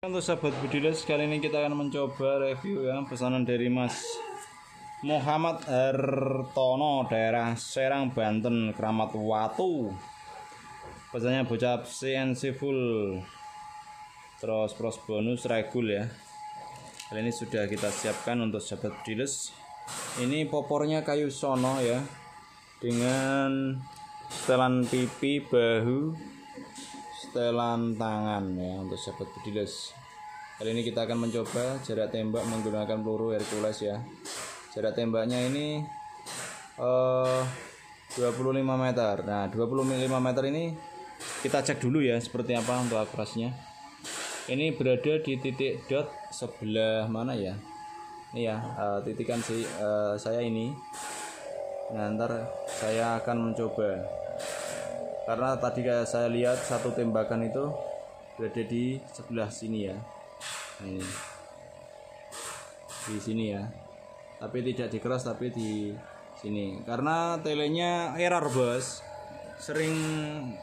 Untuk sahabat Budiles, kali ini kita akan mencoba review ya pesanan dari Mas Muhammad Hartono daerah Serang Banten Keramat Watu. Pesannya bocah CNC full. Terus pros bonus regul ya. Kali ini sudah kita siapkan untuk sahabat Budiles. Ini popornya kayu sono ya. Dengan setelan pipi bahu setelan tangan ya untuk sahabat pediles kali ini kita akan mencoba jarak tembak menggunakan peluru Hercules ya jarak tembaknya ini eh, 25 meter nah 25 meter ini kita cek dulu ya seperti apa untuk akurasinya ini berada di titik dot sebelah mana ya ini ya uh, titikan si uh, saya ini nah, ntar saya akan mencoba karena tadi saya lihat satu tembakan itu berada di sebelah sini ya nah, ini di sini ya tapi tidak di dikeras tapi di sini karena telenya error bos sering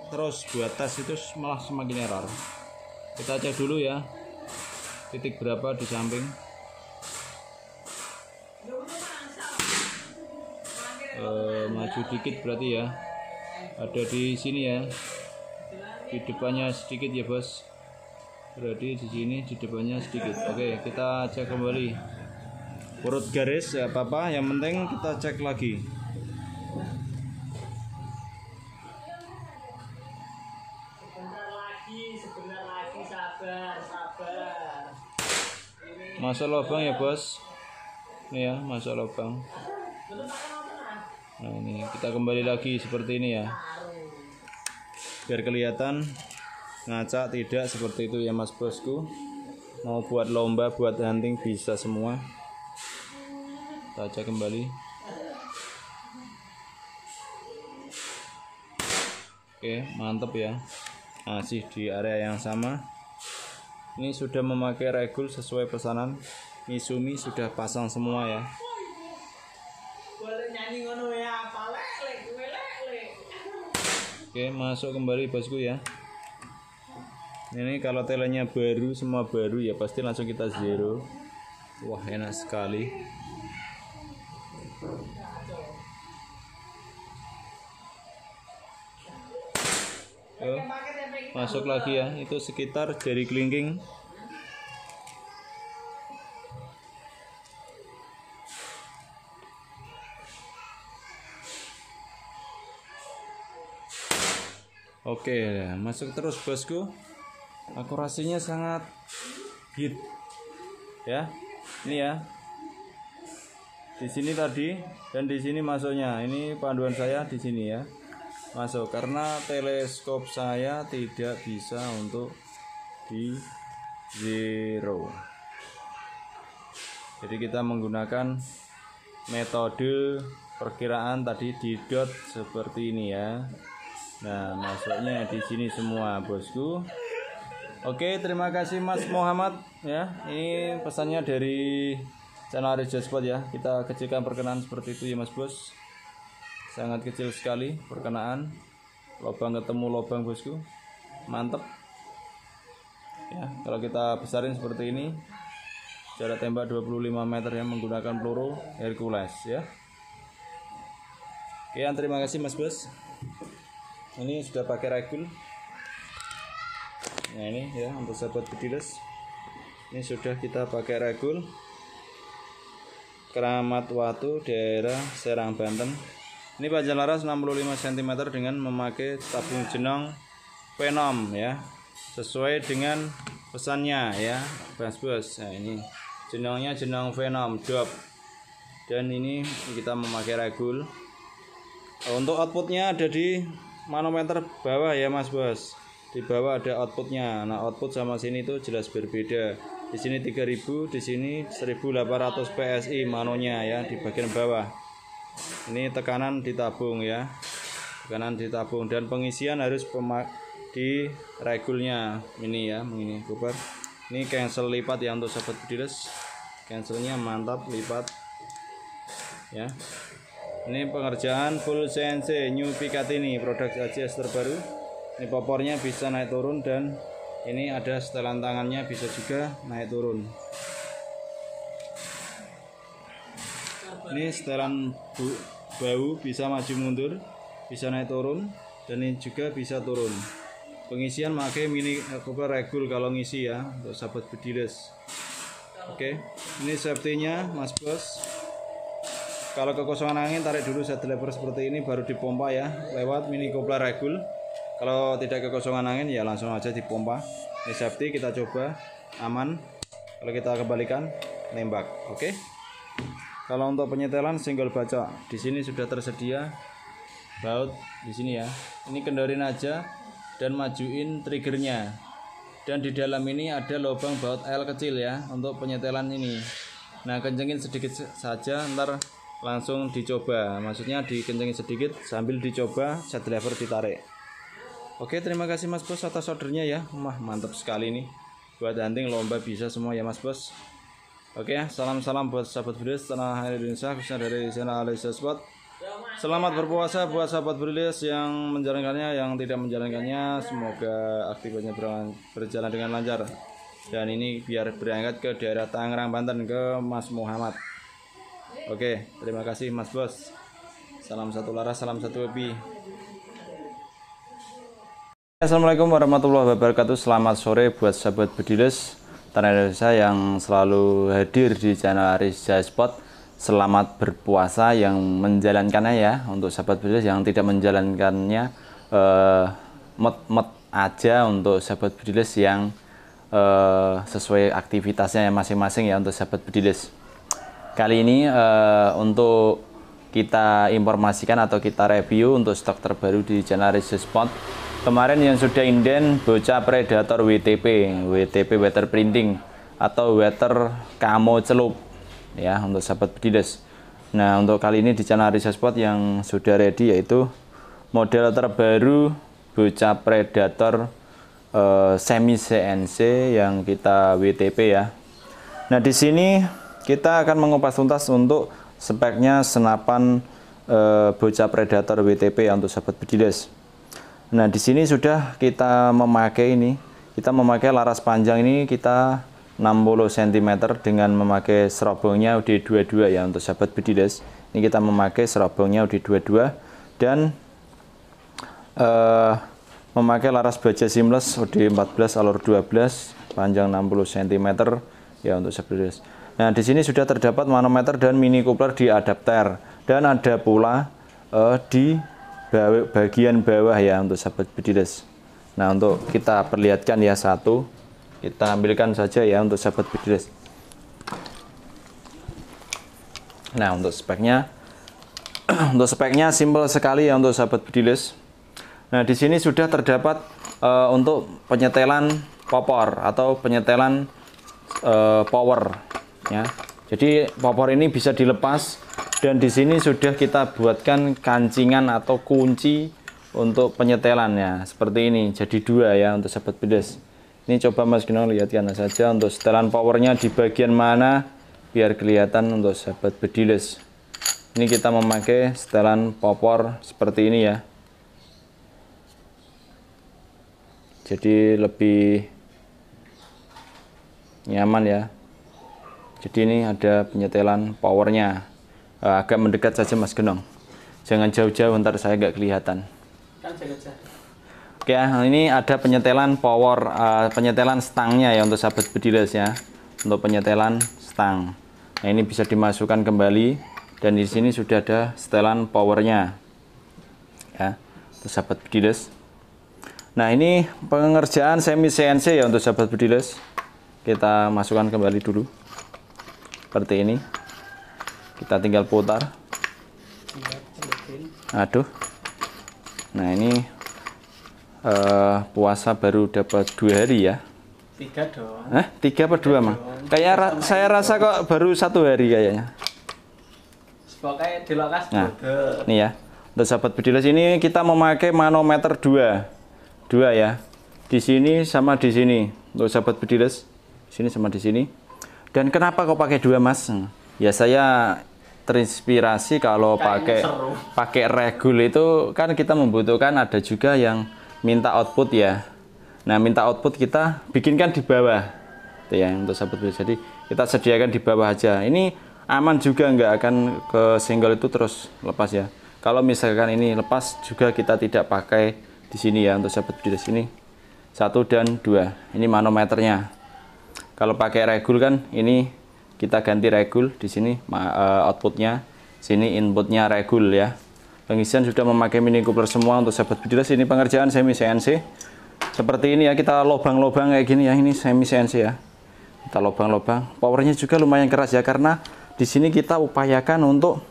terus buat tes itu malah semakin error kita cek dulu ya titik berapa di samping e, maju dikit berarti ya ada di sini ya di depannya sedikit ya bos berarti di sini di depannya sedikit oke kita cek kembali urut garis ya papa yang penting kita cek lagi masuk lubang ya bos ini ya masuk lubang Nah ini kita kembali lagi seperti ini ya. Biar kelihatan ngaca tidak seperti itu ya mas bosku. Mau buat lomba, buat hunting bisa semua. Kita cek kembali. Oke mantap ya. Masih di area yang sama. Ini sudah memakai regul sesuai pesanan. Misumi sudah pasang semua ya. Boleh nyanyi ngono Oke, masuk kembali bosku ya. Ini kalau telanya baru, semua baru ya pasti langsung kita zero. Wah, enak sekali. Yo, masuk lagi ya. Itu sekitar jari kelingking Oke, masuk terus bosku. Akurasinya sangat hit. Ya. Ini ya. Di sini tadi dan di sini masuknya. Ini panduan saya di sini ya. Masuk karena teleskop saya tidak bisa untuk di zero. Jadi kita menggunakan metode perkiraan tadi di dot seperti ini ya. Nah, masuknya di sini semua, Bosku. Oke, terima kasih Mas Muhammad ya. Ini pesannya dari channel Rejo Spot ya. Kita kecilkan perkenaan seperti itu ya, Mas Bos. Sangat kecil sekali perkenaan. Lobang ketemu lobang, Bosku. Mantap. Ya, kalau kita besarin seperti ini. Jarak tembak 25 meter ya menggunakan peluru Hercules ya. Oke, terima kasih Mas Bos ini sudah pakai rakun nah ini ya untuk sahabat bediles ini sudah kita pakai ragun keramat watu daerah Serang Banten ini panjang laras 65 cm dengan memakai tabung jenong Venom ya sesuai dengan pesannya ya bos-bos nah ini jenongnya jenong Venom drop dan ini kita memakai ragul untuk outputnya ada di manometer bawah ya Mas Bos. Di bawah ada outputnya. Nah, output sama sini itu jelas berbeda. Di sini 3000, di sini 1800 PSI manonya ya di bagian bawah. Ini tekanan ditabung ya. Tekanan ditabung dan pengisian harus di regulnya ini ya, ini Cooper. Ini cancel lipat ya untuk sahabat bediles. Cancelnya mantap lipat ya. Ini pengerjaan full CNC New ini produk ACS terbaru. Ini popornya bisa naik turun dan ini ada setelan tangannya bisa juga naik turun. Ini setelan bu, bau bisa maju mundur, bisa naik turun dan ini juga bisa turun. Pengisian pakai mini Cooper Regul kalau ngisi ya untuk sahabat bedilis Oke, ini safety-nya Mas Bos. Kalau kekosongan angin tarik dulu set lever seperti ini baru dipompa ya lewat mini kopler regul. Kalau tidak kekosongan angin ya langsung aja dipompa. Ini safety kita coba aman. Kalau kita kembalikan nembak. Oke. Okay? Kalau untuk penyetelan single baca di sini sudah tersedia baut di sini ya. Ini kendorin aja dan majuin triggernya. Dan di dalam ini ada lubang baut L kecil ya untuk penyetelan ini. Nah, kencengin sedikit saja ntar langsung dicoba maksudnya dikencengin sedikit sambil dicoba set lever ditarik oke terima kasih mas bos atas ordernya ya wah mantap sekali ini buat hunting lomba bisa semua ya mas bos oke salam-salam buat sahabat belis tanah air Indonesia khususnya dari channel Alisa Spot selamat berpuasa buat sahabat belis yang menjalankannya yang tidak menjalankannya semoga aktivitasnya berjalan dengan lancar dan ini biar berangkat ke daerah Tangerang Banten ke Mas Muhammad Oke, terima kasih Mas Bos. Salam satu laras, salam satu hobi. Assalamualaikum warahmatullahi wabarakatuh. Selamat sore buat sahabat bediles tanah Indonesia yang selalu hadir di channel Aris Spot. Selamat berpuasa yang menjalankannya ya. Untuk sahabat bediles yang tidak menjalankannya eh, met aja untuk sahabat bediles yang eh, sesuai aktivitasnya masing-masing ya untuk sahabat bediles. Kali ini uh, untuk kita informasikan atau kita review untuk stok terbaru di channel Research Spot. Kemarin yang sudah inden bocah predator WTP, WTP weather printing atau weather kamo celup ya untuk sahabat bedides. Nah, untuk kali ini di channel Research Spot yang sudah ready yaitu model terbaru bocah predator uh, semi CNC yang kita WTP ya. Nah, di sini kita akan mengupas tuntas untuk speknya senapan e, bocah predator WTP ya untuk sahabat bedilis. Nah, di sini sudah kita memakai ini. Kita memakai laras panjang ini kita 60 cm dengan memakai serobongnya UD22 ya untuk sahabat bedilis. Ini kita memakai serobongnya UD22 dan eh, memakai laras baja seamless UD14 alur 12 panjang 60 cm ya untuk sahabat bedilis. Nah, di sini sudah terdapat manometer dan mini coupler di adapter dan ada pula uh, di bagian bawah ya untuk sahabat bedilas. Nah, untuk kita perlihatkan ya satu, kita ambilkan saja ya untuk sahabat bedilas. Nah, untuk speknya untuk speknya simpel sekali ya untuk sahabat bedilas. Nah, di sini sudah terdapat uh, untuk penyetelan popor atau penyetelan uh, power ya. Jadi popor ini bisa dilepas dan di sini sudah kita buatkan kancingan atau kunci untuk penyetelannya seperti ini. Jadi dua ya untuk sahabat pedes. Ini coba Mas Gino lihatkan saja untuk setelan powernya di bagian mana biar kelihatan untuk sahabat bediles. Ini kita memakai setelan popor seperti ini ya. Jadi lebih nyaman ya jadi ini ada penyetelan powernya eh, agak mendekat saja Mas Genong jangan jauh-jauh ntar saya nggak kelihatan kan oke nah ini ada penyetelan power eh, penyetelan stangnya ya untuk sahabat bediles ya untuk penyetelan stang nah ini bisa dimasukkan kembali dan di sini sudah ada setelan powernya ya untuk sahabat bediles nah ini pengerjaan semi CNC ya untuk sahabat bediles kita masukkan kembali dulu seperti ini kita tinggal putar aduh nah ini uh, puasa baru dapat dua hari ya tiga dong Eh, tiga apa dua mah kayak ra saya rasa kok baru satu hari kayaknya di lokasi nah, ini ya untuk sahabat bedilas ini kita memakai manometer dua dua ya di sini sama di sini untuk sahabat bedilas sini sama di sini dan kenapa kok pakai dua mas? Hmm. Ya saya terinspirasi kalau Kayaknya pakai seru. pakai regul itu kan kita membutuhkan ada juga yang minta output ya. Nah minta output kita bikinkan di bawah, itu ya untuk sahabat beli. Jadi kita sediakan di bawah aja. Ini aman juga nggak akan ke single itu terus lepas ya. Kalau misalkan ini lepas juga kita tidak pakai di sini ya untuk sahabat di sini satu dan dua. Ini manometernya. Kalau pakai regul kan ini kita ganti regul di sini eh, outputnya, sini inputnya regul ya. Pengisian sudah memakai Mini Cooper semua untuk sahabat bedilas sini pengerjaan semi CNC. Seperti ini ya kita lobang-lobang kayak gini ya ini semi CNC ya. Kita lobang-lobang. Powernya juga lumayan keras ya karena di sini kita upayakan untuk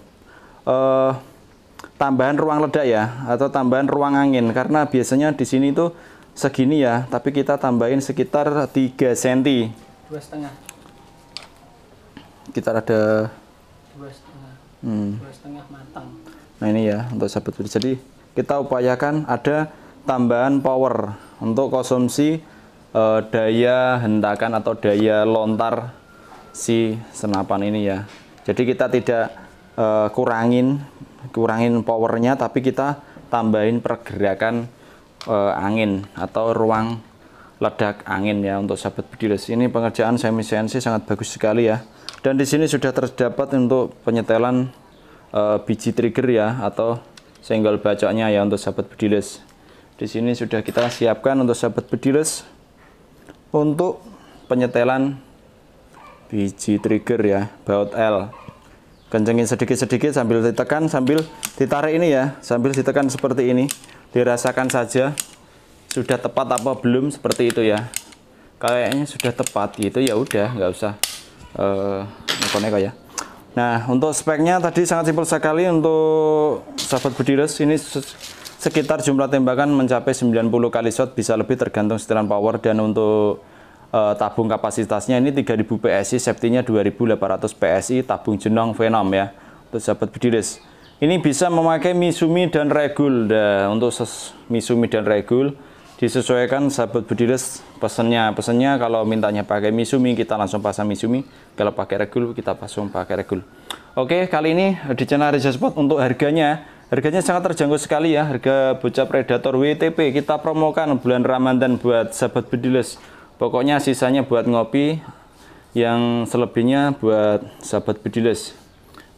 uh, tambahan ruang ledak ya atau tambahan ruang angin karena biasanya di sini itu segini ya tapi kita tambahin sekitar 3 cm dua setengah kita ada dua setengah hmm. dua setengah matang nah ini ya untuk sahabat budi jadi kita upayakan ada tambahan power untuk konsumsi eh, daya hentakan atau daya lontar si senapan ini ya jadi kita tidak eh, kurangin kurangin powernya tapi kita tambahin pergerakan eh, angin atau ruang ledak angin ya untuk sahabat bediles ini pengerjaan semi CNC sangat bagus sekali ya dan di sini sudah terdapat untuk penyetelan e, biji trigger ya atau senggol bacoknya ya untuk sahabat bediles di sini sudah kita siapkan untuk sahabat bediles untuk penyetelan biji trigger ya baut L kencengin sedikit-sedikit sambil ditekan sambil ditarik ini ya sambil ditekan seperti ini dirasakan saja sudah tepat apa belum seperti itu ya kayaknya sudah tepat gitu ya udah nggak usah uh, eh, neko ya nah untuk speknya tadi sangat simpel sekali untuk sahabat budires ini sekitar jumlah tembakan mencapai 90 kali shot bisa lebih tergantung setelan power dan untuk uh, tabung kapasitasnya ini 3000 PSI safety-nya 2800 PSI tabung jenong Venom ya untuk sahabat budires ini bisa memakai Misumi dan Regul dah untuk Misumi dan Regul disesuaikan sahabat budiles pesennya pesennya kalau mintanya pakai misumi kita langsung pasang misumi kalau pakai regul kita pasang pakai regul oke kali ini di channel Reza Spot untuk harganya harganya sangat terjangkau sekali ya harga bocah predator WTP kita promokan bulan Ramadan buat sahabat budiles pokoknya sisanya buat ngopi yang selebihnya buat sahabat budiles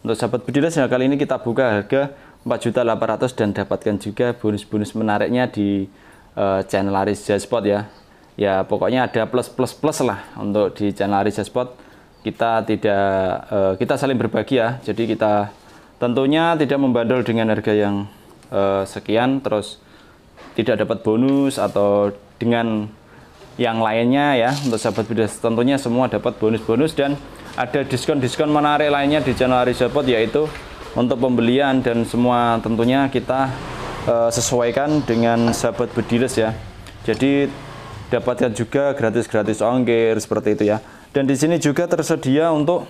untuk sahabat budiles ya kali ini kita buka harga 4.800 dan dapatkan juga bonus-bonus menariknya di uh, channel Aris Jaspot ya. Ya pokoknya ada plus plus plus lah untuk di channel Aris Jaspot Kita tidak uh, kita saling berbagi ya. Jadi kita tentunya tidak membandel dengan harga yang uh, sekian terus tidak dapat bonus atau dengan yang lainnya ya untuk sahabat bidas tentunya semua dapat bonus-bonus dan ada diskon-diskon menarik lainnya di channel Aris Jaspot yaitu untuk pembelian dan semua tentunya kita Eh, sesuaikan dengan sahabat bediles ya. Jadi dapatkan juga gratis-gratis ongkir seperti itu ya. Dan di sini juga tersedia untuk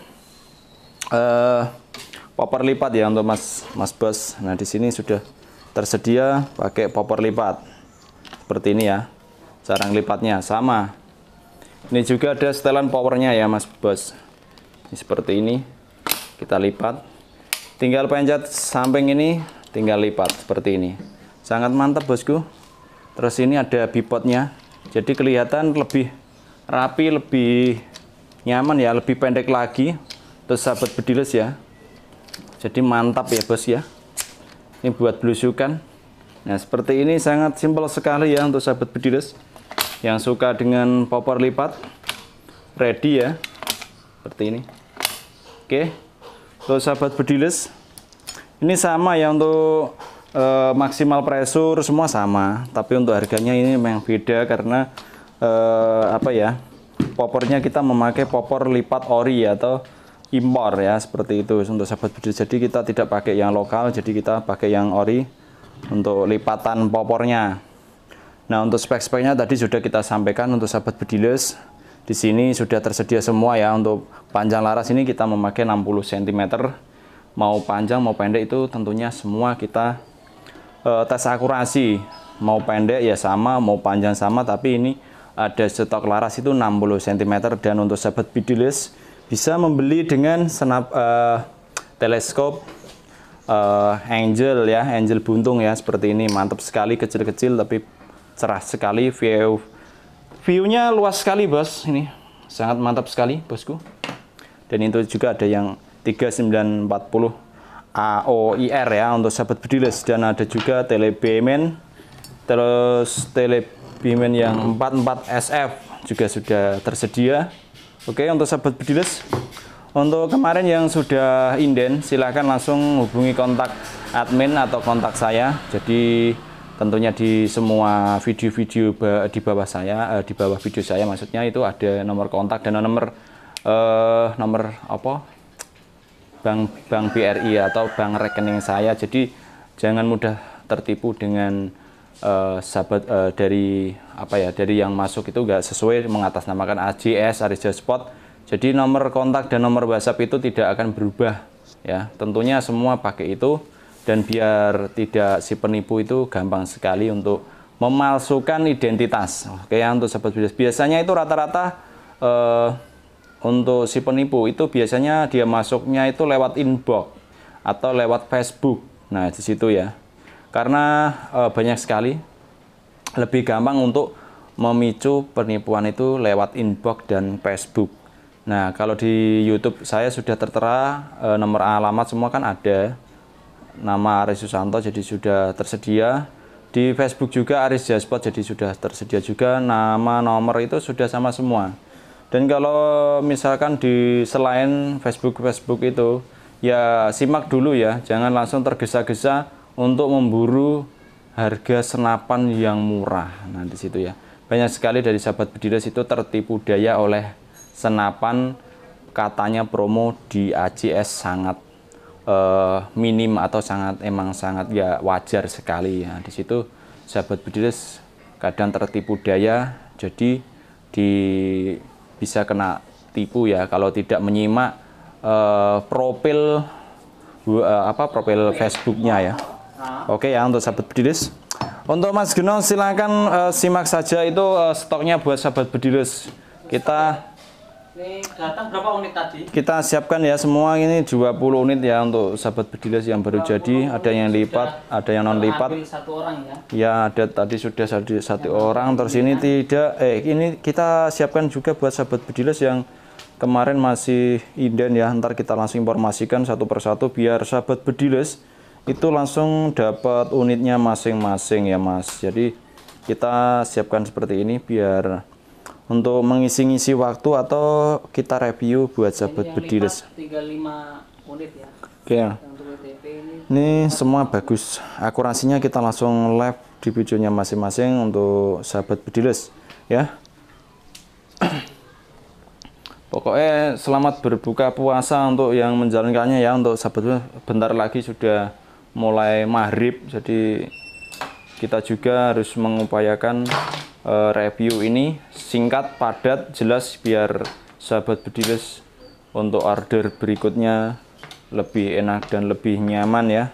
uh, popor lipat ya untuk Mas Mas Bos. Nah, di sini sudah tersedia pakai popor lipat. Seperti ini ya. Sarang lipatnya sama. Ini juga ada setelan powernya ya Mas Bos. Ini seperti ini. Kita lipat. Tinggal pencet samping ini tinggal lipat seperti ini sangat mantap bosku terus ini ada bipodnya jadi kelihatan lebih rapi lebih nyaman ya lebih pendek lagi terus sahabat bediles ya jadi mantap ya bos ya ini buat belusukan nah seperti ini sangat simpel sekali ya untuk sahabat bediles yang suka dengan popor lipat ready ya seperti ini oke untuk sahabat bediles ini sama ya untuk e, maksimal pressure semua sama, tapi untuk harganya ini memang beda karena e, apa ya? Popornya kita memakai popor lipat ori atau impor ya seperti itu untuk sahabat budi Jadi kita tidak pakai yang lokal, jadi kita pakai yang ori untuk lipatan popornya. Nah, untuk spek-speknya tadi sudah kita sampaikan untuk sahabat bediles. Di sini sudah tersedia semua ya untuk panjang laras ini kita memakai 60 cm mau panjang mau pendek itu tentunya semua kita uh, tes akurasi mau pendek ya sama mau panjang sama tapi ini ada stok laras itu 60 cm dan untuk sahabat bidilis bisa membeli dengan senap uh, teleskop uh, angel ya angel buntung ya seperti ini mantap sekali kecil-kecil tapi cerah sekali view view-nya luas sekali bos ini sangat mantap sekali bosku dan itu juga ada yang 3940 AOIR ya untuk sahabat bediles dan ada juga telebemen terus telebemen yang 44 SF juga sudah tersedia oke untuk sahabat bediles untuk kemarin yang sudah inden silahkan langsung hubungi kontak admin atau kontak saya jadi tentunya di semua video-video di bawah saya eh, di bawah video saya maksudnya itu ada nomor kontak dan nomor eh, nomor apa bank bank BRI atau bank rekening saya. Jadi jangan mudah tertipu dengan uh, sahabat uh, dari apa ya dari yang masuk itu nggak sesuai mengatasnamakan AJS Arisa Spot. Jadi nomor kontak dan nomor WhatsApp itu tidak akan berubah ya. Tentunya semua pakai itu dan biar tidak si penipu itu gampang sekali untuk memalsukan identitas. Oke ya, untuk sahabat biasanya itu rata-rata uh, untuk si penipu itu biasanya dia masuknya itu lewat inbox atau lewat Facebook. Nah, di situ ya. Karena e, banyak sekali lebih gampang untuk memicu penipuan itu lewat inbox dan Facebook. Nah, kalau di YouTube saya sudah tertera e, nomor alamat semua kan ada. Nama Aris Susanto jadi sudah tersedia. Di Facebook juga Aris Jaspot jadi sudah tersedia juga nama nomor itu sudah sama semua. Dan kalau misalkan di selain Facebook Facebook itu ya simak dulu ya, jangan langsung tergesa-gesa untuk memburu harga senapan yang murah. Nah, di situ ya. Banyak sekali dari sahabat bediras itu tertipu daya oleh senapan katanya promo di ACS sangat eh, minim atau sangat emang sangat ya wajar sekali ya di situ sahabat bediris kadang tertipu daya jadi di bisa kena tipu ya kalau tidak menyimak uh, profil uh, apa profil Facebooknya ya. Ah. Oke okay, ya untuk sahabat bedilis Untuk Mas Geno silakan uh, simak saja itu uh, stoknya buat sahabat bedilis Kita datang berapa unit tadi? Kita siapkan ya semua ini 20 unit ya untuk sahabat bediles yang baru jadi, ada yang lipat, ada yang non lipat. Satu orang ya. Ya, ada tadi sudah satu, satu orang terus ini tidak eh ini kita siapkan juga buat sahabat bediles yang kemarin masih inden ya. Ntar kita langsung informasikan satu persatu biar sahabat bediles itu langsung dapat unitnya masing-masing ya, Mas. Jadi kita siapkan seperti ini biar untuk mengisi-ngisi waktu atau kita review buat sahabat bediris. 35 ya. Oke. Iya. Ini semua bagus. Akurasinya kita langsung live di videonya masing-masing untuk sahabat bediris ya. Pokoknya selamat berbuka puasa untuk yang menjalankannya ya untuk sahabat bentar lagi sudah mulai maghrib jadi kita juga harus mengupayakan Eh, review ini singkat, padat, jelas biar sahabat bedilis untuk order berikutnya lebih enak dan lebih nyaman ya.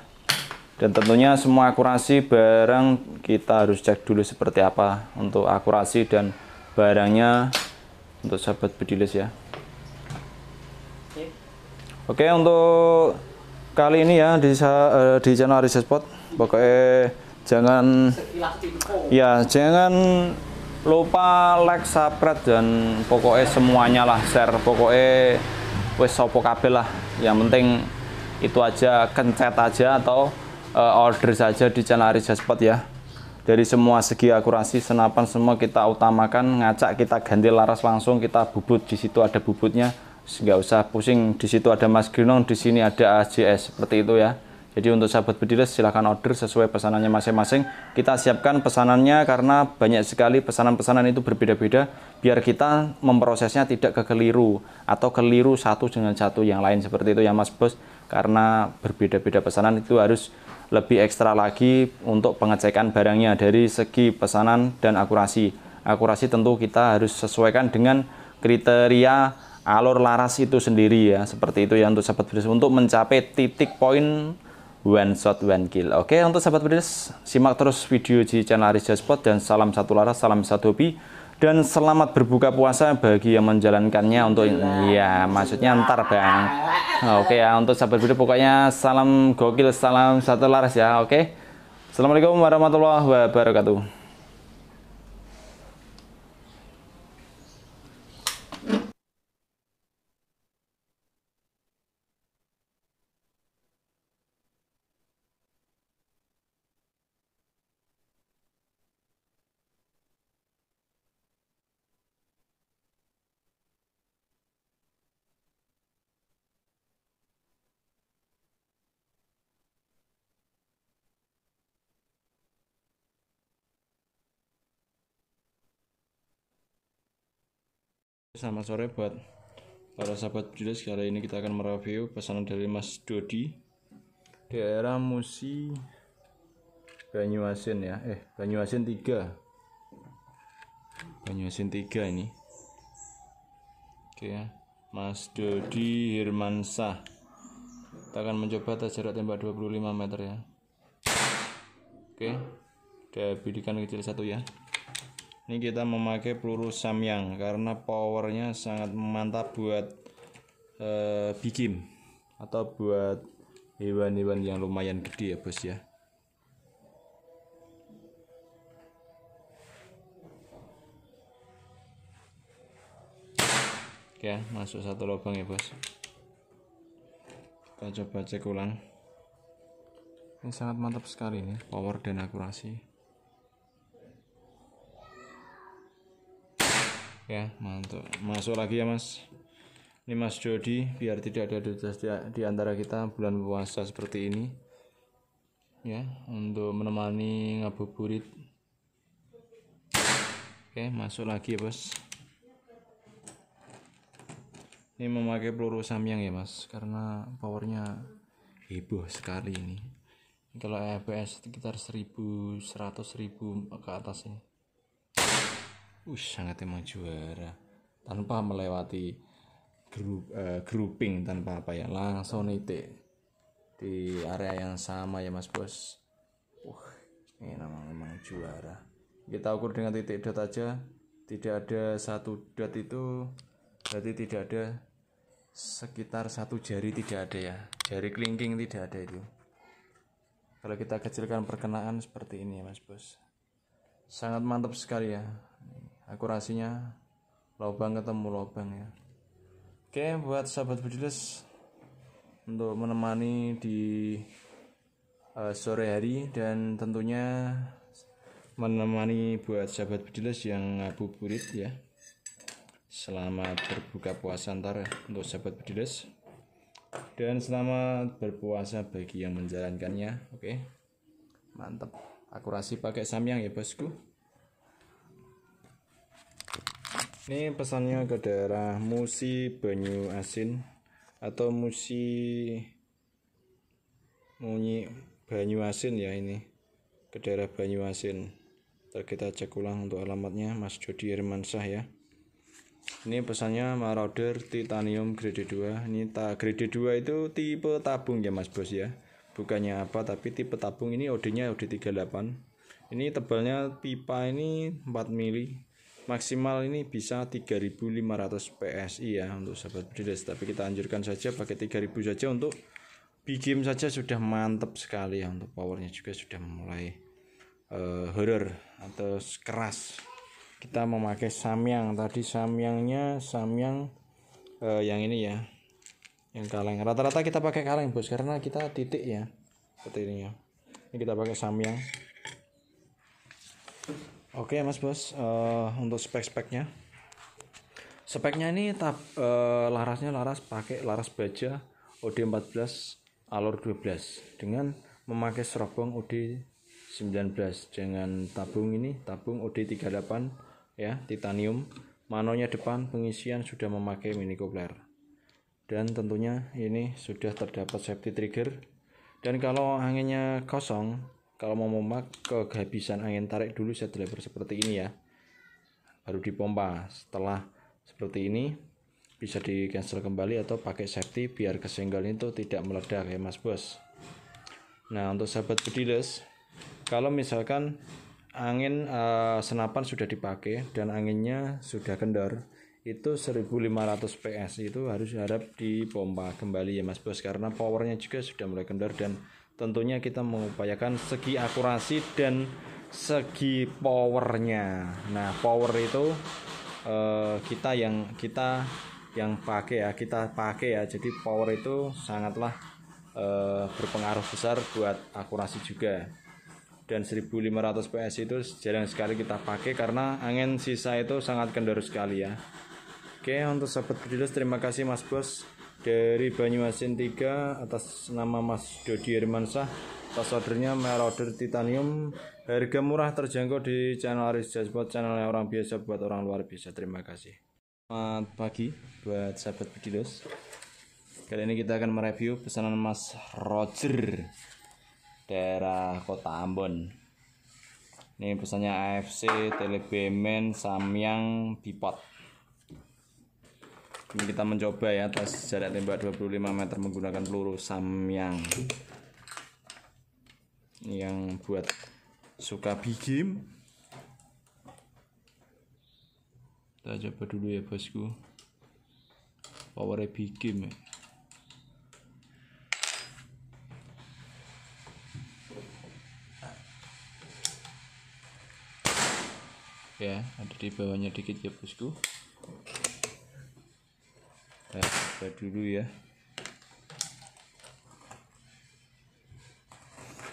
Dan tentunya semua akurasi barang kita harus cek dulu seperti apa untuk akurasi dan barangnya untuk sahabat bedilis ya. Oke untuk kali ini ya di, eh, di channel Aris Spot pokoknya jangan ya jangan lupa like subscribe dan pokoknya semuanya lah share pokoknya wes sopo kabel lah yang penting itu aja kencet aja atau uh, order saja di channel Arisa Spot ya dari semua segi akurasi senapan semua kita utamakan ngacak kita ganti laras langsung kita bubut di situ ada bubutnya nggak usah pusing di situ ada mas grinong di sini ada AJS seperti itu ya jadi untuk sahabat bediles silahkan order sesuai pesanannya masing-masing. Kita siapkan pesanannya karena banyak sekali pesanan-pesanan itu berbeda-beda. Biar kita memprosesnya tidak kekeliru atau keliru satu dengan satu yang lain seperti itu ya Mas Bos. Karena berbeda-beda pesanan itu harus lebih ekstra lagi untuk pengecekan barangnya dari segi pesanan dan akurasi. Akurasi tentu kita harus sesuaikan dengan kriteria alur laras itu sendiri ya seperti itu ya untuk sahabat bediles untuk mencapai titik poin one shot one kill. Oke, untuk sahabat pedes, simak terus video di channel Aris Jaspot dan salam satu laras, salam satu hobi dan selamat berbuka puasa bagi yang menjalankannya untuk ya maksudnya ntar bang. oke ya untuk sahabat pedes pokoknya salam gokil, salam satu laras ya. Oke. Assalamualaikum warahmatullahi wabarakatuh. selamat sore buat para sahabat judes Kali ini kita akan mereview pesanan dari Mas Dodi Daerah Musi Banyuasin ya Eh Banyuasin tiga Banyuasin tiga ini Oke ya Mas Dodi Hirmansah Kita akan mencoba tes jarak tembak 25 meter ya Oke Ada bidikan kecil satu ya ini kita memakai peluru samyang karena powernya sangat mantap buat uh, bikin atau buat hewan-hewan yang lumayan gede ya bos ya oke masuk satu lubang ya bos kita coba cek ulang ini sangat mantap sekali ini power dan akurasi ya mantap masuk lagi ya mas ini mas Jody biar tidak ada dutas di, antara kita bulan puasa seperti ini ya untuk menemani ngabuburit oke masuk lagi ya bos ini memakai peluru samyang ya mas karena powernya heboh sekali ini, ini kalau FPS sekitar 1100 1000 ke atas ini ya. Ush sangat emang juara tanpa melewati grup uh, eh, grouping tanpa apa ya langsung nitik di area yang sama ya mas bos uh ini memang emang juara kita ukur dengan titik dot aja tidak ada satu dot itu berarti tidak ada sekitar satu jari tidak ada ya jari kelingking tidak ada itu kalau kita kecilkan perkenaan seperti ini ya mas bos sangat mantap sekali ya akurasinya lubang ketemu lubang ya oke buat sahabat budiles untuk menemani di uh, sore hari dan tentunya menemani buat sahabat budiles yang ngabuburit ya selamat berbuka puasa ntar ya, untuk sahabat budiles dan selamat berpuasa bagi yang menjalankannya oke okay? mantap akurasi pakai samyang ya bosku Ini pesannya ke daerah Musi Banyu Asin atau Musi Munyi Banyu Asin ya ini ke daerah Banyu Asin. Ntar kita cek ulang untuk alamatnya Mas Jody Hermansyah ya. Ini pesannya Marauder Titanium grade 2. Ini ta grade 2 itu tipe tabung ya Mas Bos ya. Bukannya apa tapi tipe tabung ini OD-nya OD38. Ini tebalnya pipa ini 4 mili maksimal ini bisa 3500 PSI ya untuk sahabat budidis tapi kita anjurkan saja pakai 3000 saja untuk big game saja sudah mantap sekali ya untuk powernya juga sudah mulai uh, horror atau keras kita memakai samyang tadi samyangnya samyang uh, yang ini ya yang kaleng rata-rata kita pakai kaleng bos karena kita titik ya seperti ini ya ini kita pakai samyang Oke mas bos, uh, untuk spek-speknya, speknya ini tab, uh, larasnya laras pakai laras baja OD14 alur 12 dengan memakai serobong OD19 dengan tabung ini tabung OD38 ya titanium manonya depan pengisian sudah memakai mini coupler dan tentunya ini sudah terdapat safety trigger dan kalau anginnya kosong kalau mau memak kehabisan angin tarik dulu saya deliver seperti ini ya baru dipompa setelah seperti ini bisa di cancel kembali atau pakai safety biar kesenggol itu tidak meledak ya mas bos nah untuk sahabat bedilis kalau misalkan angin uh, senapan sudah dipakai dan anginnya sudah kendor itu 1500 PS itu harus harap dipompa kembali ya mas bos karena powernya juga sudah mulai kendor dan tentunya kita mengupayakan segi akurasi dan segi powernya nah power itu eh, kita yang kita yang pakai ya kita pakai ya jadi power itu sangatlah eh, berpengaruh besar buat akurasi juga dan 1500 PS itu jarang sekali kita pakai karena angin sisa itu sangat kendor sekali ya oke untuk sahabat Brilos terima kasih mas bos dari Banyuasin 3 atas nama Mas Dodi Hermansah atas ordernya Meroder Titanium harga murah terjangkau di channel Aris Jaspot channel yang orang biasa buat orang luar biasa terima kasih selamat pagi buat sahabat pekilos kali ini kita akan mereview pesanan Mas Roger daerah kota Ambon ini pesannya AFC Telebemen Samyang Bipot ini kita mencoba ya atas jarak tembak 25 meter menggunakan peluru samyang yang buat suka big game kita coba dulu ya bosku power big game ya. ya ada di bawahnya dikit ya bosku kita nah, buka dulu ya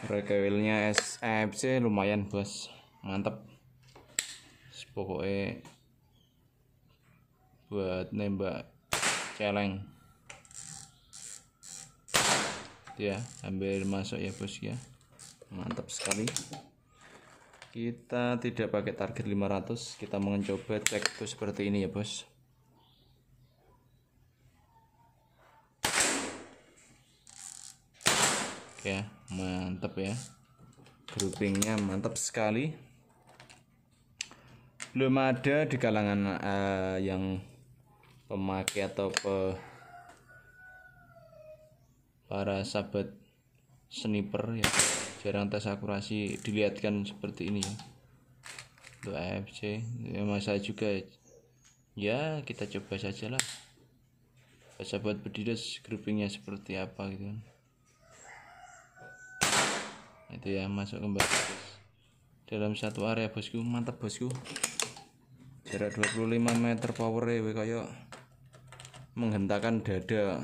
rekawilnya SFC lumayan bos mantap pokoknya buat nembak celeng ya ambil masuk ya bos ya mantap sekali kita tidak pakai target 500 kita mencoba cek itu seperti ini ya bos ya mantap ya groupingnya mantap sekali belum ada di kalangan uh, yang pemakai atau pe para sahabat sniper ya jarang tes akurasi dilihatkan seperti ini ya untuk AFC ya masa juga ya kita coba sajalah sahabat bedides groupingnya seperti apa gitu kan itu ya masuk kembali dalam satu area bosku mantap bosku jarak 25 meter power ya kayak menghentakkan dada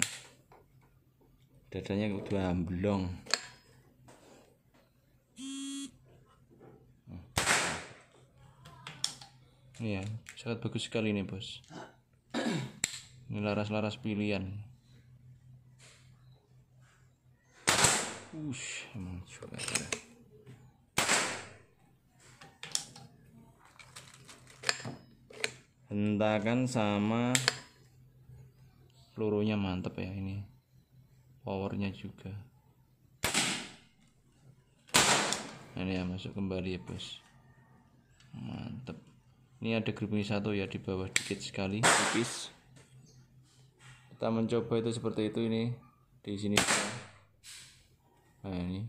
dadanya udah belum iya sangat bagus sekali ini bos ini laras-laras pilihan Ush, emang hentakan sama pelurunya mantep ya ini powernya juga ini ya masuk kembali ya bos mantep ini ada ini satu ya di bawah dikit sekali tipis kita mencoba itu seperti itu ini di sini nah ini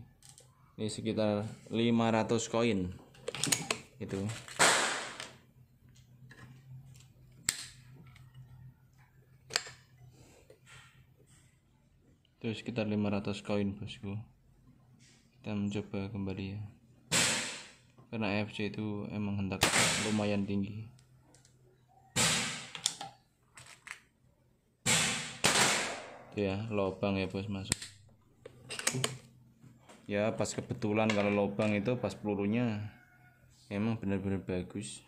ini sekitar 500 koin itu itu sekitar 500 koin bosku kita mencoba kembali ya karena fc itu emang hendak lumayan tinggi itu ya lubang ya bos masuk ya pas kebetulan kalau lubang itu pas pelurunya emang benar-benar bagus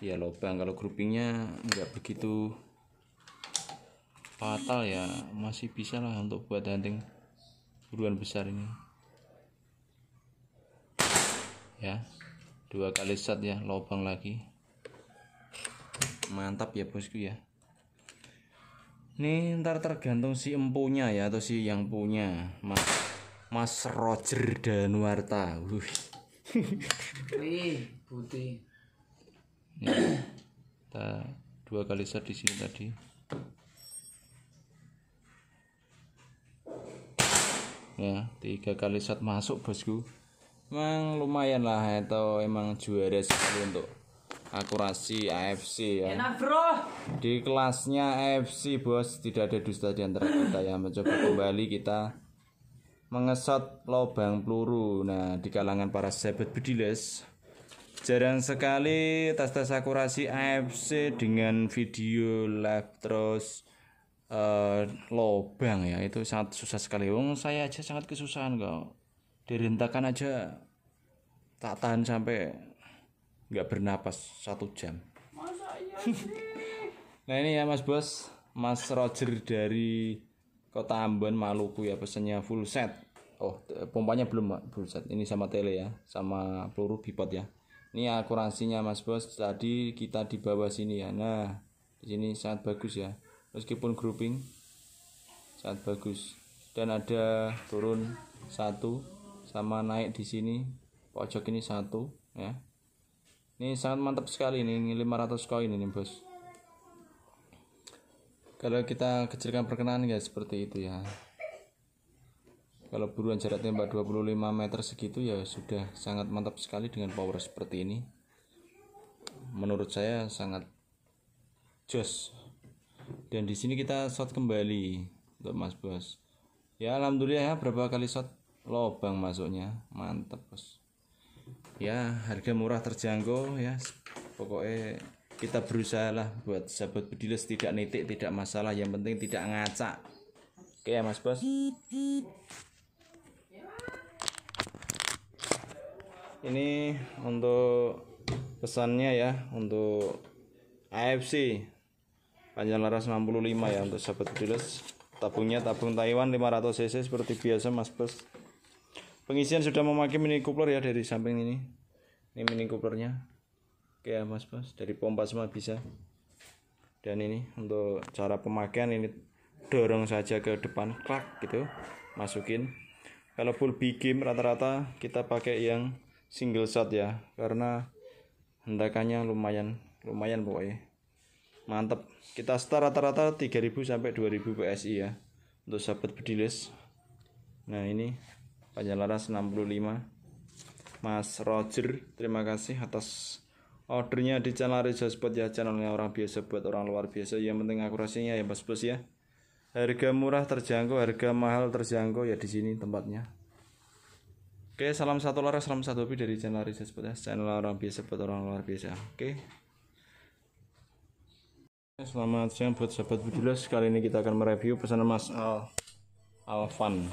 ya lubang kalau groupingnya nggak begitu fatal ya masih bisa lah untuk buat hunting buruan besar ini ya dua kali set ya lubang lagi mantap ya bosku ya ini ntar tergantung si empunya ya atau si yang punya mas Mas Roger Danuarta. Wih, putih. Nih, kita dua kali share di sini tadi. Ya, tiga kali set masuk bosku. Emang lumayan lah atau emang juara sekali untuk akurasi AFC ya. Enak bro. Di kelasnya AFC bos tidak ada dusta di antara kita ya mencoba kembali kita mengesot lubang peluru. Nah, di kalangan para sahabat bediles, jarang sekali tes-tes akurasi AFC dengan video live terus uh, lobang ya itu sangat susah sekali. Wong saya aja sangat kesusahan kok. Dirintakan aja tak tahan sampai nggak bernapas satu jam. Iya nah ini ya Mas Bos, Mas Roger dari Kota Ambon Maluku ya pesennya full set. Oh, pompanya belum full set. Ini sama tele ya, sama peluru bipod ya. Ini akurasinya Mas Bos tadi kita di bawah sini ya. Nah, di sini sangat bagus ya. Meskipun grouping sangat bagus. Dan ada turun satu sama naik di sini pojok ini satu ya. Ini sangat mantap sekali ini, ini 500 koin ini, Bos kalau kita kecilkan perkenaan ya seperti itu ya kalau buruan jarak tembak 25 meter segitu ya sudah sangat mantap sekali dengan power seperti ini menurut saya sangat jos dan di sini kita shot kembali untuk mas bos ya alhamdulillah ya berapa kali shot lobang masuknya mantap bos ya harga murah terjangkau ya pokoknya kita berusaha lah buat sahabat bedilus tidak nitik tidak masalah yang penting tidak ngacak oke ya mas bos ini untuk pesannya ya untuk AFC panjang laras 65 ya untuk sahabat bedilus tabungnya tabung Taiwan 500 cc seperti biasa mas bos pengisian sudah memakai mini coupler ya dari samping ini ini mini couplernya Oke ya mas mas dari pompa semua bisa dan ini untuk cara pemakaian ini dorong saja ke depan klak gitu masukin kalau full big game rata-rata kita pakai yang single shot ya karena hendakannya lumayan lumayan pokoknya mantap kita start rata-rata 3000 sampai 2000 PSI ya untuk sahabat bediles nah ini panjang laras 65 Mas Roger terima kasih atas ordernya di channel Rizal Spot ya channelnya orang biasa buat orang luar biasa yang penting akurasinya ya bos bos ya harga murah terjangkau harga mahal terjangkau ya di sini tempatnya oke salam satu laras salam satu hobi dari channel Rizal Spot ya channel orang biasa buat orang luar biasa oke Selamat siang buat sahabat video Kali ini kita akan mereview pesanan Mas Al Alvan.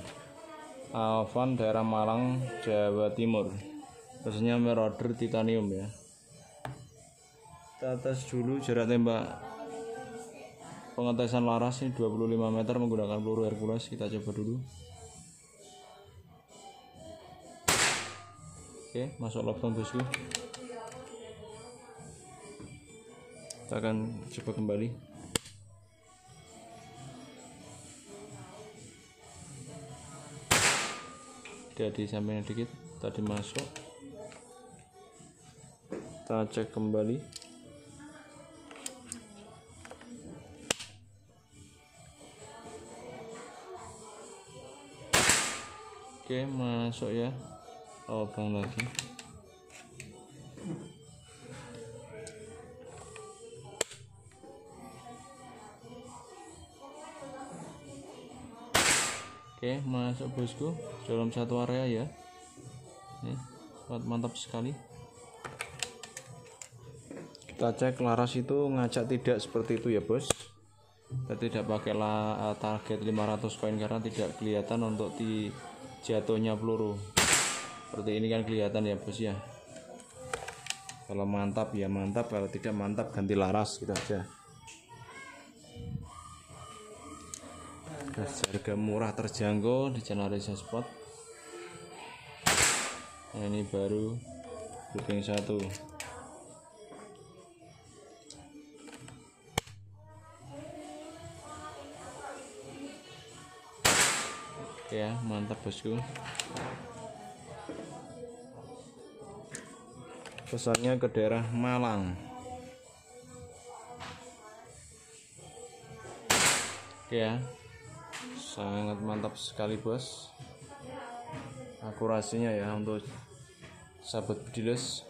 Alvan daerah Malang, Jawa Timur. Pesannya merorder titanium ya tetes atas dulu jarak tembak pengetesan laras ini 25 meter menggunakan peluru Hercules kita coba dulu oke masuk lobton bosku kita akan coba kembali di sampingnya dikit tadi masuk kita cek kembali oke masuk ya obong lagi oke masuk bosku dalam satu area ya ini mantap sekali kita cek laras itu ngajak tidak seperti itu ya bos kita tidak pakai eh, target 500 koin karena tidak kelihatan untuk di jatuhnya peluru seperti ini kan kelihatan ya bos ya kalau mantap ya mantap kalau tidak mantap ganti laras gitu aja harga murah terjangkau di channel Reza Spot nah, ini baru booking satu ya mantap bosku pesannya ke daerah Malang ya sangat mantap sekali bos akurasinya ya untuk sahabat bedilus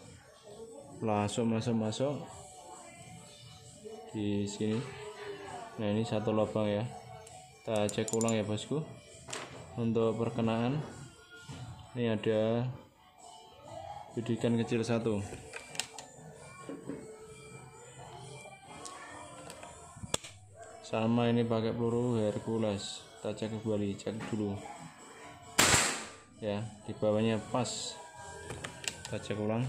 langsung masuk masuk di sini nah ini satu lubang ya kita cek ulang ya bosku untuk perkenaan ini ada bidikan kecil satu sama ini pakai peluru Hercules kita cek kembali cek dulu ya di bawahnya pas kita cek ulang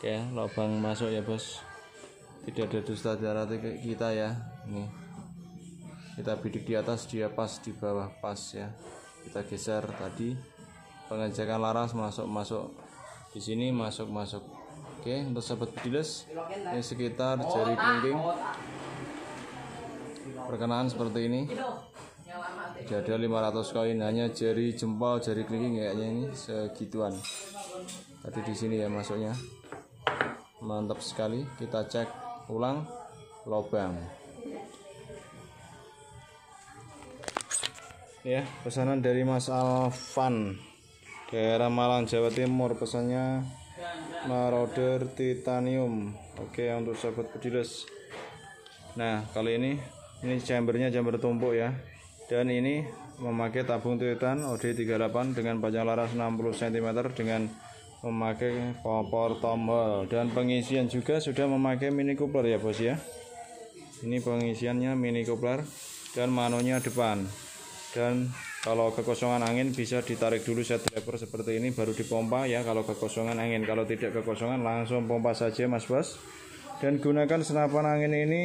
ya lubang masuk ya bos tidak ada dusta darah kita ya ini kita bidik di atas dia pas di bawah pas ya kita geser tadi pengejakan laras masuk masuk di sini masuk masuk oke untuk sahabat bediles ini sekitar jari kelingking perkenaan seperti ini jadi 500 koin hanya jari jempol jari kelingking kayaknya ini segituan tadi di sini ya masuknya mantap sekali kita cek ulang lubang ya pesanan dari Mas Alvan daerah Malang Jawa Timur pesannya Marauder Titanium oke untuk sahabat pediles nah kali ini ini chambernya chamber tumpuk ya dan ini memakai tabung titan OD38 dengan panjang laras 60 cm dengan memakai popor tombol dan pengisian juga sudah memakai mini coupler ya bos ya ini pengisiannya mini coupler dan manonya depan dan kalau kekosongan angin bisa ditarik dulu set driver seperti ini baru dipompa ya kalau kekosongan angin kalau tidak kekosongan langsung pompa saja mas bos dan gunakan senapan angin ini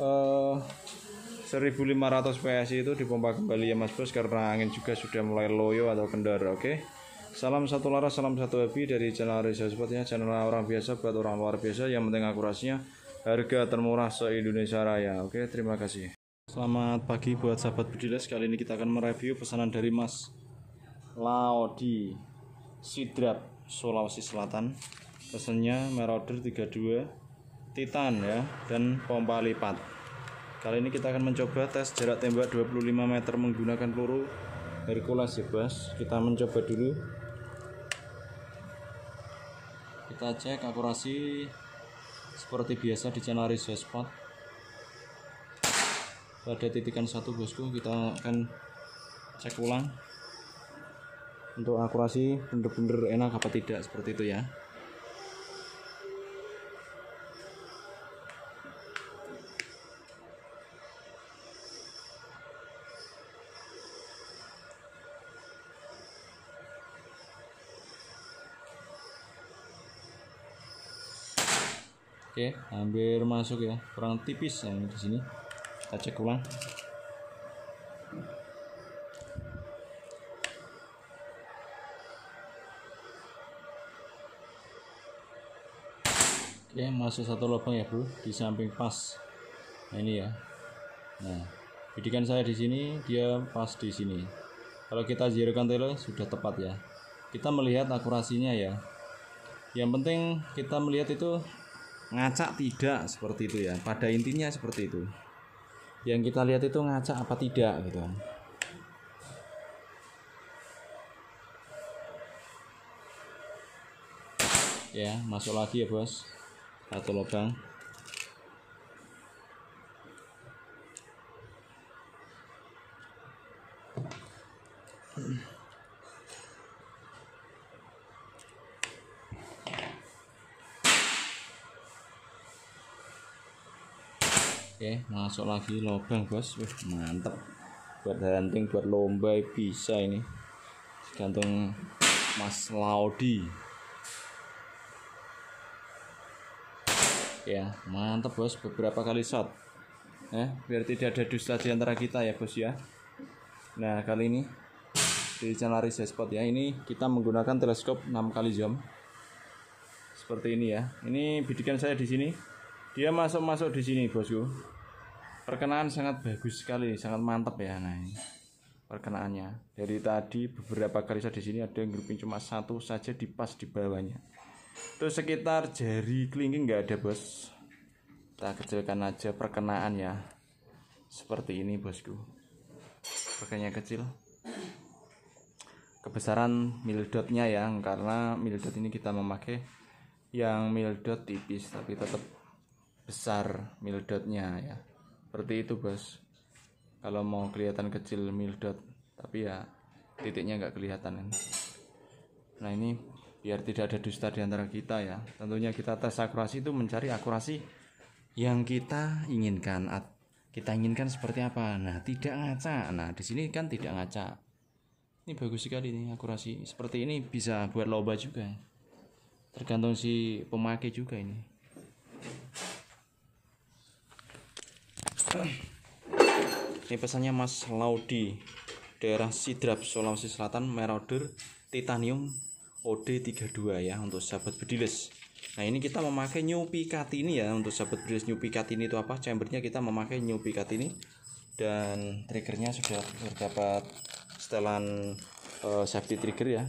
eh, 1500 PSI itu dipompa kembali ya mas bos karena angin juga sudah mulai loyo atau kendor oke okay? Salam satu laras, salam satu happy dari channel Reza Sepertinya channel orang biasa buat orang luar biasa Yang penting akurasinya harga termurah se-Indonesia Raya Oke terima kasih Selamat pagi buat sahabat bediles Kali ini kita akan mereview pesanan dari Mas Laodi Sidrap Sulawesi Selatan Pesannya Meroder 32 Titan ya dan pompa lipat Kali ini kita akan mencoba tes jarak tembak 25 meter menggunakan peluru Hercules ya bos kita mencoba dulu kita cek akurasi seperti biasa di channel resource spot pada titikan satu bosku kita akan cek ulang untuk akurasi bener-bener enak apa tidak seperti itu ya Oke, hampir masuk ya. Kurang tipis yang di sini. Kita cek ulang. Oke, masuk satu lubang ya, Bro, di samping pas. Nah, ini ya. Nah, bidikan saya di sini dia pas di sini. Kalau kita zerokan tele sudah tepat ya. Kita melihat akurasinya ya. Yang penting kita melihat itu ngacak tidak seperti itu ya pada intinya seperti itu yang kita lihat itu ngacak apa tidak gitu ya masuk lagi ya bos satu lubang Mm-hmm. masuk lagi lubang bos Wih, mantap buat hunting buat lomba bisa ini gantung Mas Laudi ya mantep bos beberapa kali shot eh biar tidak ada dusta di antara kita ya bos ya nah kali ini di channel Aris Spot ya ini kita menggunakan teleskop 6 kali zoom seperti ini ya ini bidikan saya di sini dia masuk-masuk di sini bosku perkenaan sangat bagus sekali sangat mantap ya nah ini perkenaannya dari tadi beberapa garis di sini ada yang grouping cuma satu saja di pas di bawahnya terus sekitar jari kelingking nggak ada bos kita kecilkan aja perkenaan ya seperti ini bosku pakainya kecil kebesaran mildotnya ya karena mildot ini kita memakai yang mildot tipis tapi tetap besar mildotnya ya seperti itu bos kalau mau kelihatan kecil mil dot, tapi ya titiknya nggak kelihatan kan nah ini biar tidak ada dusta di antara kita ya tentunya kita tes akurasi itu mencari akurasi yang kita inginkan kita inginkan seperti apa nah tidak ngaca nah di sini kan tidak ngaca ini bagus sekali nih akurasi seperti ini bisa buat loba juga tergantung si pemakai juga ini ini pesannya Mas Laudi daerah Sidrap Sulawesi Selatan Meroder Titanium OD32 ya untuk sahabat bediles nah ini kita memakai new picat ini ya untuk sahabat bediles new picat ini itu apa chambernya kita memakai new picat ini dan triggernya sudah terdapat setelan uh, safety trigger ya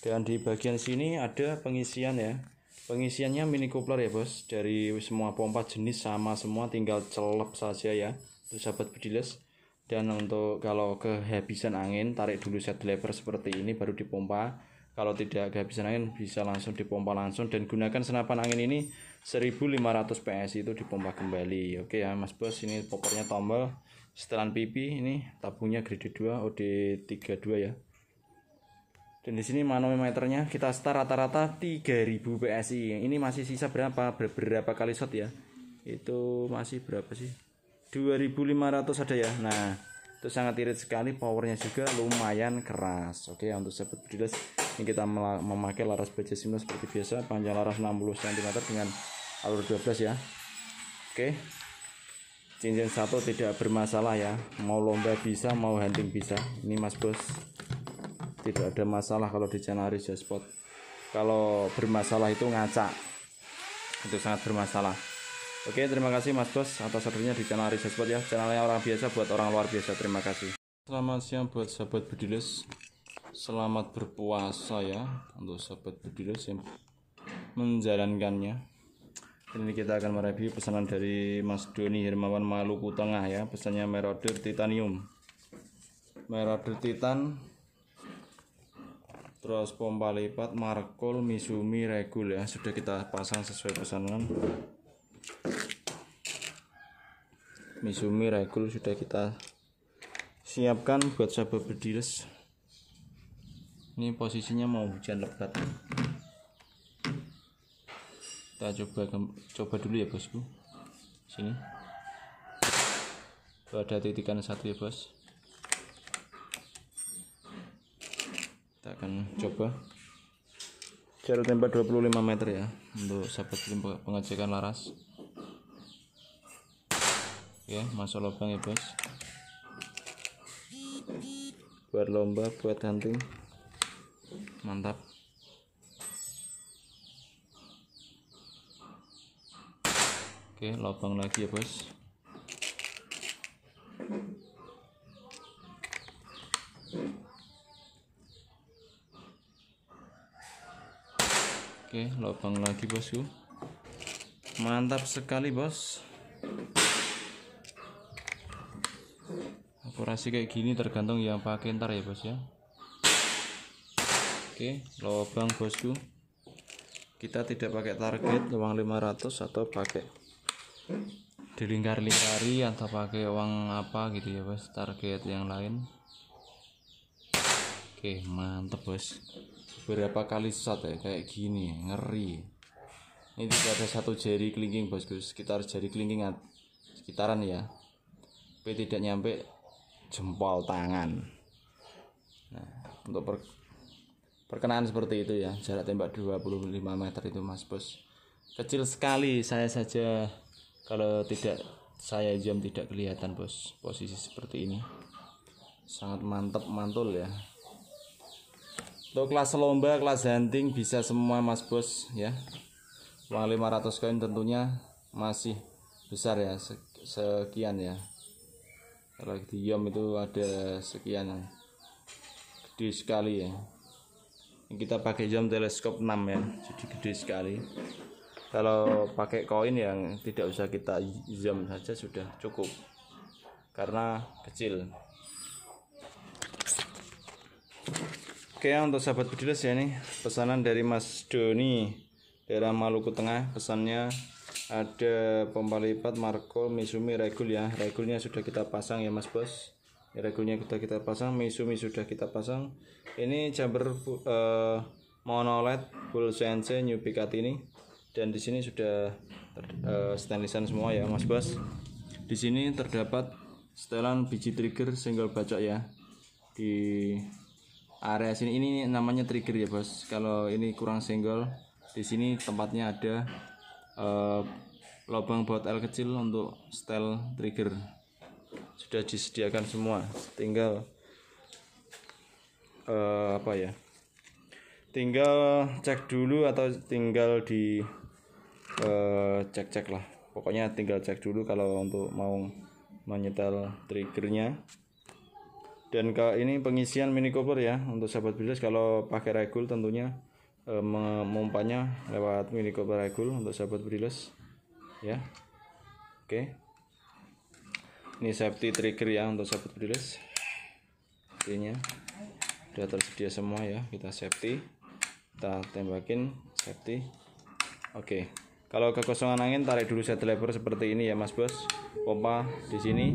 dan di bagian sini ada pengisian ya Pengisiannya Mini coupler ya bos Dari semua pompa jenis sama semua Tinggal celup saja ya Untuk sahabat bediles Dan untuk kalau kehabisan angin Tarik dulu set lever seperti ini baru dipompa Kalau tidak kehabisan angin Bisa langsung dipompa langsung Dan gunakan senapan angin ini 1500 psi itu dipompa kembali Oke ya mas bos ini popernya tombol Setelan pipi ini tabungnya grade 2 OD32 ya dan di sini manometernya kita start rata-rata 3000 PSI. Ini masih sisa berapa? Berapa kali shot ya? Itu masih berapa sih? 2500 ada ya. Nah, itu sangat irit sekali powernya juga lumayan keras. Oke, untuk sahabat jelas, ini kita memakai laras baja 19 seperti biasa, panjang laras 60 cm dengan alur 12 ya. Oke. Cincin satu tidak bermasalah ya. Mau lomba bisa, mau hunting bisa. Ini Mas Bos tidak ada masalah kalau di channel Rizal Spot kalau bermasalah itu ngaca itu sangat bermasalah oke terima kasih Mas Bos atas ordernya di channel Rizal Spot ya channelnya orang biasa buat orang luar biasa terima kasih selamat siang buat sahabat bedilis selamat berpuasa ya untuk sahabat bedilis yang menjalankannya ini kita akan mereview pesanan dari Mas Doni Hermawan Maluku Tengah ya pesannya merodir Titanium merodir Titan terus pompa lipat markol misumi regul ya sudah kita pasang sesuai pesanan misumi regul sudah kita siapkan buat sabar berdiri. ini posisinya mau hujan lebat kita coba coba dulu ya bosku sini ada titikan satu ya bos kita akan coba jarak tembak 25 meter ya untuk sahabat pengecekan laras ya masuk lubang ya bos buat lomba buat hunting mantap oke lubang lagi ya bos lubang lagi bosku mantap sekali bos akurasi kayak gini tergantung yang pakai ntar ya bos ya oke lubang bosku kita tidak pakai target uang 500 atau pakai dilingkar-lingkari atau pakai uang apa gitu ya bos target yang lain oke mantep bos berapa kali shot ya kayak gini ngeri ini tidak ada satu jari kelingking bosku sekitar jari kelingking sekitaran ya tapi tidak nyampe jempol tangan nah untuk per, perkenaan seperti itu ya jarak tembak 25 meter itu mas bos kecil sekali saya saja kalau tidak saya jam tidak kelihatan bos posisi seperti ini sangat mantap mantul ya untuk kelas lomba, kelas hunting bisa semua Mas Bos ya. Uang 500 koin tentunya masih besar ya sekian ya. Kalau di Yom itu ada sekian. Gede sekali ya. Ini kita pakai jam teleskop 6 ya. Jadi gede sekali. Kalau pakai koin yang tidak usah kita jam saja sudah cukup. Karena kecil. Oke untuk sahabat bediles ya ini pesanan dari Mas Doni daerah Maluku Tengah pesannya ada pompa lipat Marco Misumi Regul ya Regulnya sudah kita pasang ya Mas Bos ya, Regulnya sudah kita pasang Misumi sudah kita pasang ini chamber uh, eh, monoled full CNC new pickat ini dan di sini sudah ter, uh, eh, stainlessan semua ya Mas Bos di sini terdapat setelan biji trigger single bacok ya di area sini ini namanya trigger ya bos kalau ini kurang single, di sini tempatnya ada uh, lubang L kecil untuk style trigger sudah disediakan semua tinggal uh, apa ya tinggal cek dulu atau tinggal di uh, eh, cek cek lah pokoknya tinggal cek dulu kalau untuk mau menyetel triggernya dan ke ini pengisian Mini Cooper ya untuk sahabat bilis kalau pakai regul tentunya e, memompanya lewat Mini Cooper regul untuk sahabat bilis ya oke ini safety trigger ya untuk sahabat bilis ini sudah tersedia semua ya kita safety kita tembakin safety oke kalau kekosongan angin tarik dulu set lever seperti ini ya mas bos pompa di sini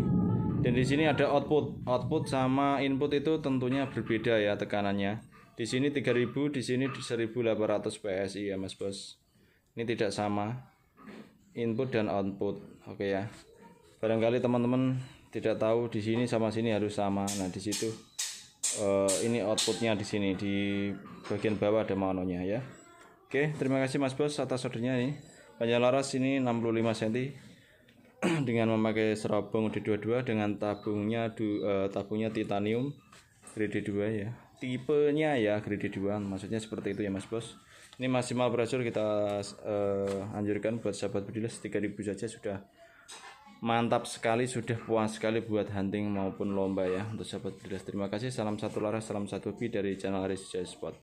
dan di sini ada output. Output sama input itu tentunya berbeda ya tekanannya. Di sini 3000, di sini 1800 PSI ya Mas Bos. Ini tidak sama. Input dan output. Oke ya. Barangkali teman-teman tidak tahu di sini sama sini harus sama. Nah, di situ uh, ini outputnya di sini di bagian bawah ada manonya ya. Oke, terima kasih Mas Bos atas ordernya ini. Panjang laras ini 65 cm. dengan memakai serabung D22 dengan tabungnya du, uh, tabungnya titanium grade 2 ya tipenya ya grade 2 maksudnya seperti itu ya mas bos ini maksimal pressure kita uh, anjurkan buat sahabat bediles 3000 saja sudah mantap sekali sudah puas sekali buat hunting maupun lomba ya untuk sahabat bediles terima kasih salam satu laras salam satu pi dari channel Aris Spot